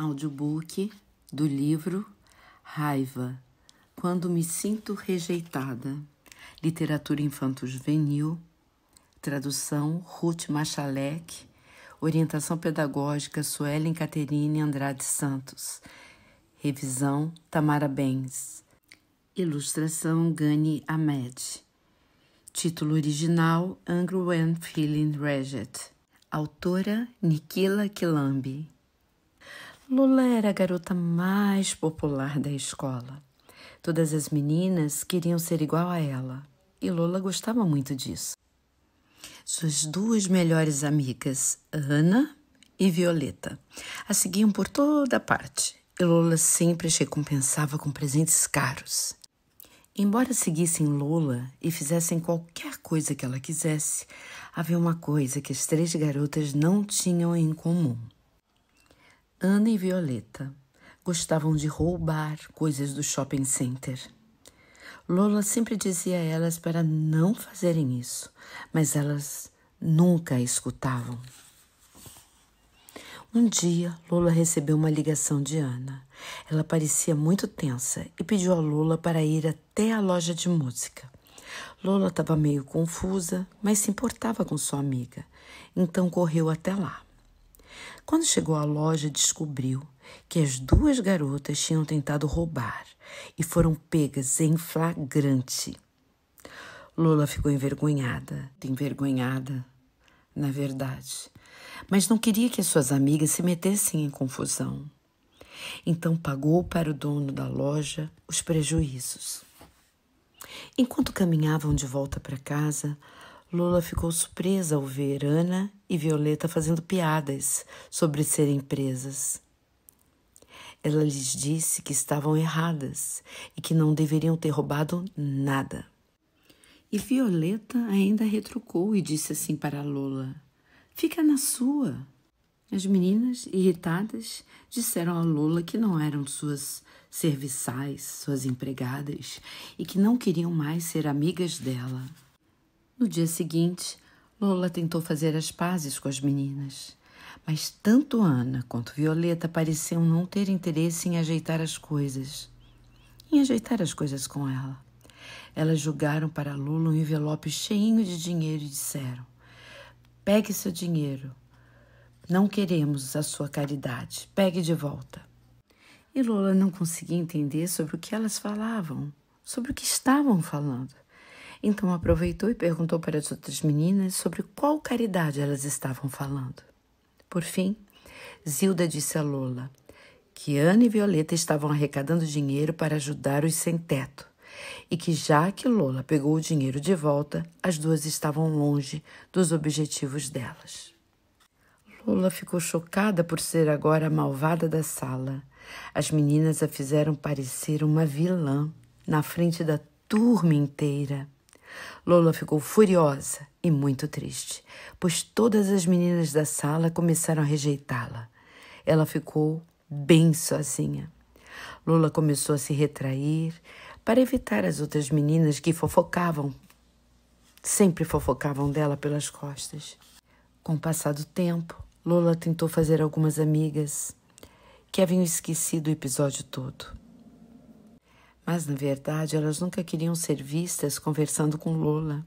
audiobook do livro Raiva, Quando Me Sinto Rejeitada, Literatura Infanto-Juvenil, tradução Ruth Machalek, orientação pedagógica Suelen Caterine Andrade Santos, revisão Tamara Bens, ilustração Gani Ahmed, título original Angry When Feeling Rejected, autora Nikila Kilambi. Lula era a garota mais popular da escola. Todas as meninas queriam ser igual a ela e Lula gostava muito disso. Suas duas melhores amigas, Ana e Violeta, a seguiam por toda parte e Lula sempre as recompensava com presentes caros. Embora seguissem Lula e fizessem qualquer coisa que ela quisesse, havia uma coisa que as três garotas não tinham em comum. Ana e Violeta gostavam de roubar coisas do shopping center. Lola sempre dizia a elas para não fazerem isso, mas elas nunca a escutavam. Um dia, Lola recebeu uma ligação de Ana. Ela parecia muito tensa e pediu a Lola para ir até a loja de música. Lola estava meio confusa, mas se importava com sua amiga, então correu até lá. Quando chegou à loja, descobriu que as duas garotas tinham tentado roubar e foram pegas em flagrante. Lola ficou envergonhada, envergonhada, na verdade, mas não queria que as suas amigas se metessem em confusão. Então pagou para o dono da loja os prejuízos. Enquanto caminhavam de volta para casa, Lula ficou surpresa ao ver Ana e Violeta fazendo piadas sobre serem presas. Ela lhes disse que estavam erradas e que não deveriam ter roubado nada. E Violeta ainda retrucou e disse assim para Lula: Fica na sua. As meninas, irritadas, disseram a Lula que não eram suas serviçais, suas empregadas e que não queriam mais ser amigas dela. No dia seguinte, Lola tentou fazer as pazes com as meninas, mas tanto Ana quanto Violeta pareciam não ter interesse em ajeitar as coisas, em ajeitar as coisas com ela. Elas jogaram para Lula um envelope cheinho de dinheiro e disseram: Pegue seu dinheiro. Não queremos a sua caridade. Pegue de volta. E Lula não conseguia entender sobre o que elas falavam, sobre o que estavam falando. Então aproveitou e perguntou para as outras meninas sobre qual caridade elas estavam falando. Por fim, Zilda disse a Lola que Ana e Violeta estavam arrecadando dinheiro para ajudar os sem-teto e que já que Lola pegou o dinheiro de volta, as duas estavam longe dos objetivos delas. Lola ficou chocada por ser agora a malvada da sala. As meninas a fizeram parecer uma vilã na frente da turma inteira. Lola ficou furiosa e muito triste, pois todas as meninas da sala começaram a rejeitá-la. Ela ficou bem sozinha. Lola começou a se retrair para evitar as outras meninas que fofocavam. Sempre fofocavam dela pelas costas. Com o passar do tempo, Lola tentou fazer algumas amigas que haviam esquecido o episódio todo. Mas, na verdade, elas nunca queriam ser vistas conversando com Lola.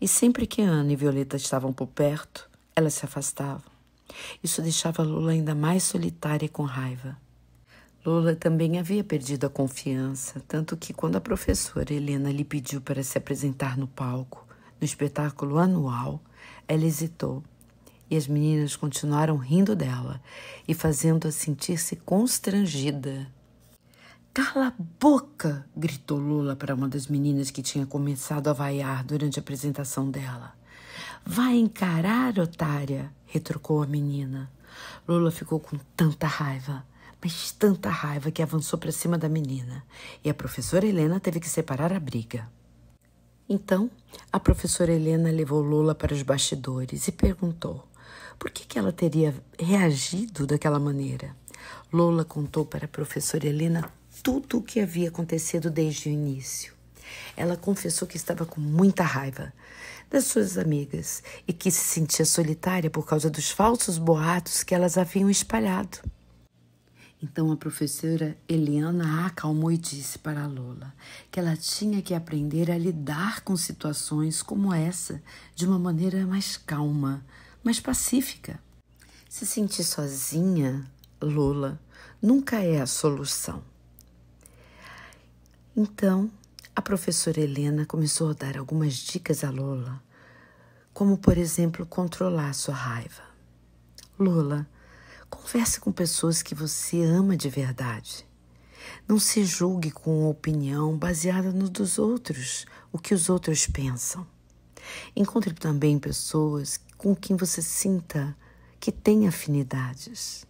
E sempre que Ana e Violeta estavam por perto, elas se afastavam. Isso deixava Lola ainda mais solitária e com raiva. Lola também havia perdido a confiança, tanto que quando a professora Helena lhe pediu para se apresentar no palco, no espetáculo anual, ela hesitou. E as meninas continuaram rindo dela e fazendo-a sentir-se constrangida. Cala a boca! gritou Lula para uma das meninas que tinha começado a vaiar durante a apresentação dela. Vai encarar, otária! retrucou a menina. Lula ficou com tanta raiva, mas tanta raiva que avançou para cima da menina e a professora Helena teve que separar a briga. Então, a professora Helena levou Lula para os bastidores e perguntou por que, que ela teria reagido daquela maneira. Lula contou para a professora Helena tudo o que havia acontecido desde o início. Ela confessou que estava com muita raiva das suas amigas e que se sentia solitária por causa dos falsos boatos que elas haviam espalhado. Então a professora Eliana a acalmou e disse para Lola que ela tinha que aprender a lidar com situações como essa de uma maneira mais calma, mais pacífica. Se sentir sozinha, Lola, nunca é a solução. Então, a professora Helena começou a dar algumas dicas a Lola, como, por exemplo, controlar sua raiva. Lola, converse com pessoas que você ama de verdade. Não se julgue com opinião baseada no dos outros, o que os outros pensam. Encontre também pessoas com quem você sinta que tem afinidades.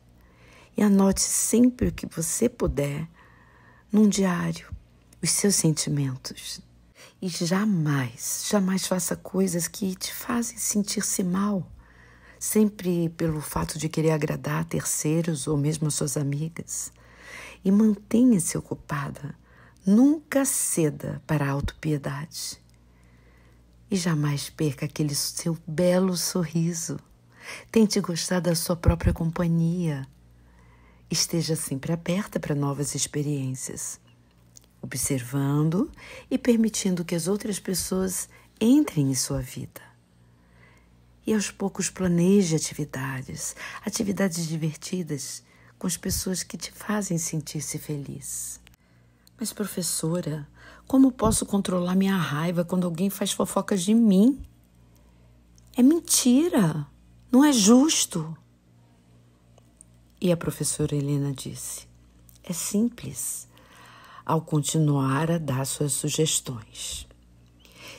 E anote sempre o que você puder num diário os seus sentimentos. E jamais, jamais faça coisas que te fazem sentir-se mal, sempre pelo fato de querer agradar terceiros ou mesmo suas amigas. E mantenha-se ocupada, nunca ceda para a autopiedade. E jamais perca aquele seu belo sorriso. Tente gostar da sua própria companhia. Esteja sempre aberta para novas experiências observando e permitindo que as outras pessoas entrem em sua vida. E aos poucos planeje atividades, atividades divertidas com as pessoas que te fazem sentir-se feliz. Mas, professora, como posso controlar minha raiva quando alguém faz fofocas de mim? É mentira! Não é justo! E a professora Helena disse: É simples ao continuar a dar suas sugestões.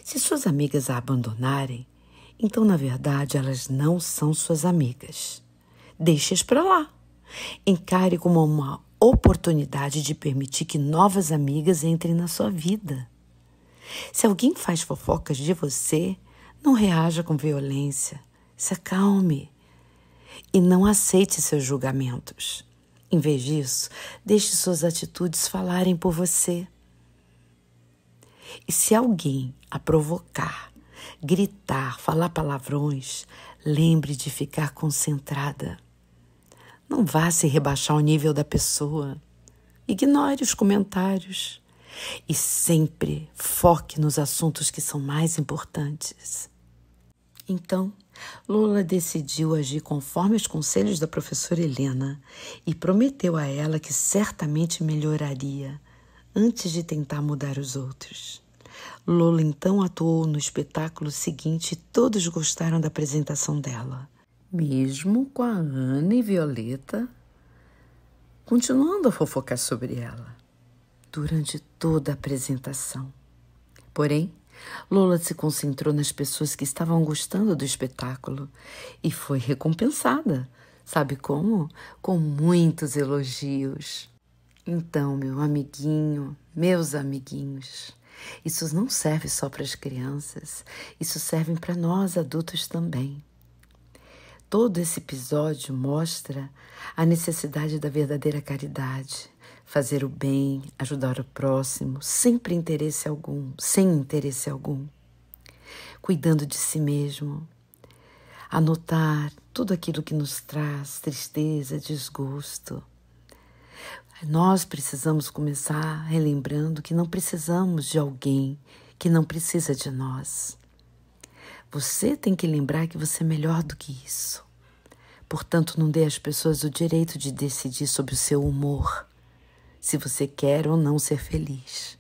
Se suas amigas a abandonarem, então na verdade elas não são suas amigas. Deixe-as para lá. Encare como uma oportunidade de permitir que novas amigas entrem na sua vida. Se alguém faz fofocas de você, não reaja com violência. Se acalme e não aceite seus julgamentos. Em vez disso, deixe suas atitudes falarem por você. E se alguém a provocar, gritar, falar palavrões, lembre de ficar concentrada. Não vá se rebaixar ao nível da pessoa. Ignore os comentários e sempre foque nos assuntos que são mais importantes. Então, Lula decidiu agir conforme os conselhos da professora Helena e prometeu a ela que certamente melhoraria antes de tentar mudar os outros. Lula então atuou no espetáculo seguinte e todos gostaram da apresentação dela. Mesmo com a Ana e Violeta continuando a fofocar sobre ela durante toda a apresentação. Porém, Lola se concentrou nas pessoas que estavam gostando do espetáculo e foi recompensada. Sabe como? Com muitos elogios. Então, meu amiguinho, meus amiguinhos, isso não serve só para as crianças, isso serve para nós adultos também. Todo esse episódio mostra a necessidade da verdadeira caridade fazer o bem, ajudar o próximo, sempre interesse algum, sem interesse algum, cuidando de si mesmo, anotar tudo aquilo que nos traz tristeza, desgosto. Nós precisamos começar relembrando que não precisamos de alguém que não precisa de nós. Você tem que lembrar que você é melhor do que isso. Portanto, não dê às pessoas o direito de decidir sobre o seu humor se você quer ou não ser feliz.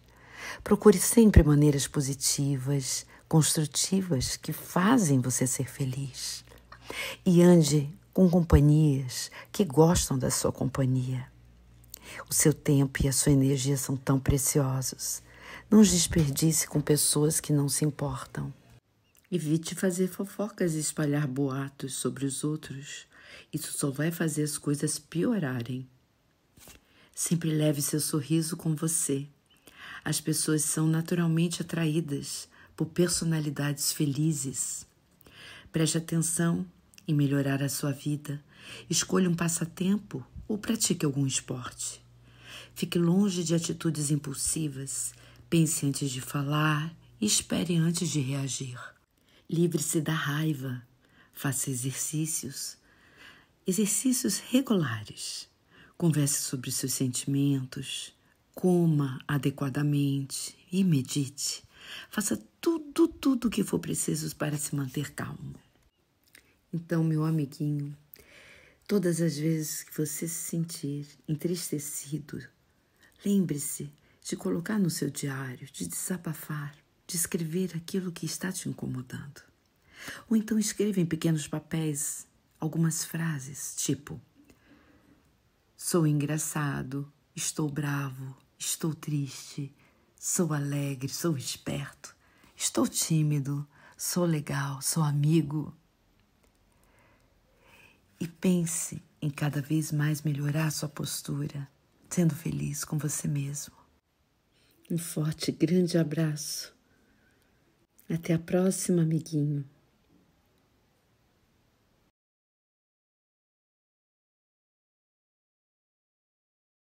Procure sempre maneiras positivas, construtivas que fazem você ser feliz. E ande com companhias que gostam da sua companhia. O seu tempo e a sua energia são tão preciosos. Não os desperdice com pessoas que não se importam. Evite fazer fofocas e espalhar boatos sobre os outros. Isso só vai fazer as coisas piorarem. Sempre leve seu sorriso com você. As pessoas são naturalmente atraídas por personalidades felizes. Preste atenção em melhorar a sua vida. Escolha um passatempo ou pratique algum esporte. Fique longe de atitudes impulsivas. Pense antes de falar e espere antes de reagir. Livre-se da raiva. Faça exercícios. Exercícios regulares. Converse sobre seus sentimentos, coma adequadamente e medite. Faça tudo, tudo que for preciso para se manter calmo. Então, meu amiguinho, todas as vezes que você se sentir entristecido, lembre-se de colocar no seu diário, de desabafar, de escrever aquilo que está te incomodando. Ou então escreva em pequenos papéis algumas frases, tipo: Sou engraçado, estou bravo, estou triste, sou alegre, sou esperto, estou tímido, sou legal, sou amigo. E pense em cada vez mais melhorar sua postura, sendo feliz com você mesmo. Um forte, grande abraço. Até a próxima, amiguinho.